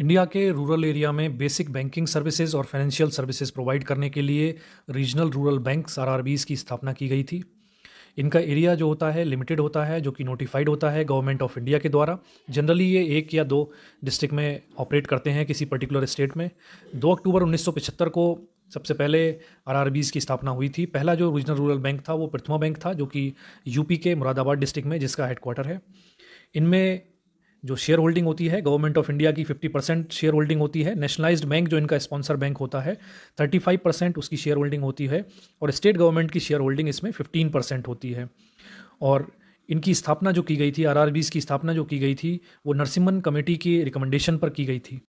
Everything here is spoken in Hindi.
इंडिया के रूरल एरिया में बेसिक बैंकिंग सर्विसेज और फाइनेंशियल सर्विसेज प्रोवाइड करने के लिए रीजनल रूरल बैंक्स आर की स्थापना की गई थी इनका एरिया जो होता है लिमिटेड होता है जो कि नोटिफाइड होता है गवर्नमेंट ऑफ इंडिया के द्वारा जनरली ये एक या दो डिस्ट्रिक्ट में ऑपरेट करते हैं किसी पर्टिकुलर स्टेट में दो अक्टूबर उन्नीस को सबसे पहले आर की स्थापना हुई थी पहला जो रीजनल रूरल बैंक था वो प्रथमा बैंक था जो कि यूपी के मुरादाबाद डिस्ट्रिक्ट में जिसका हेडक्वार्टर है इनमें जो शेयर होल्डिंग होती है गवर्नमेंट ऑफ इंडिया की 50 परसेंट शेयर होल्डिंग होती है नेशनलाइज्ड बैंक जो इनका स्पॉन्सर बैंक होता है 35 परसेंट उसकी शेयर होल्डिंग होती है और स्टेट गवर्नमेंट की शेयर होल्डिंग इसमें 15 परसेंट होती है और इनकी स्थापना जो की गई थी आर की स्थापना जो की गई थी वो नरसिम्हन कमेटी की रिकमेंडेशन पर की गई थी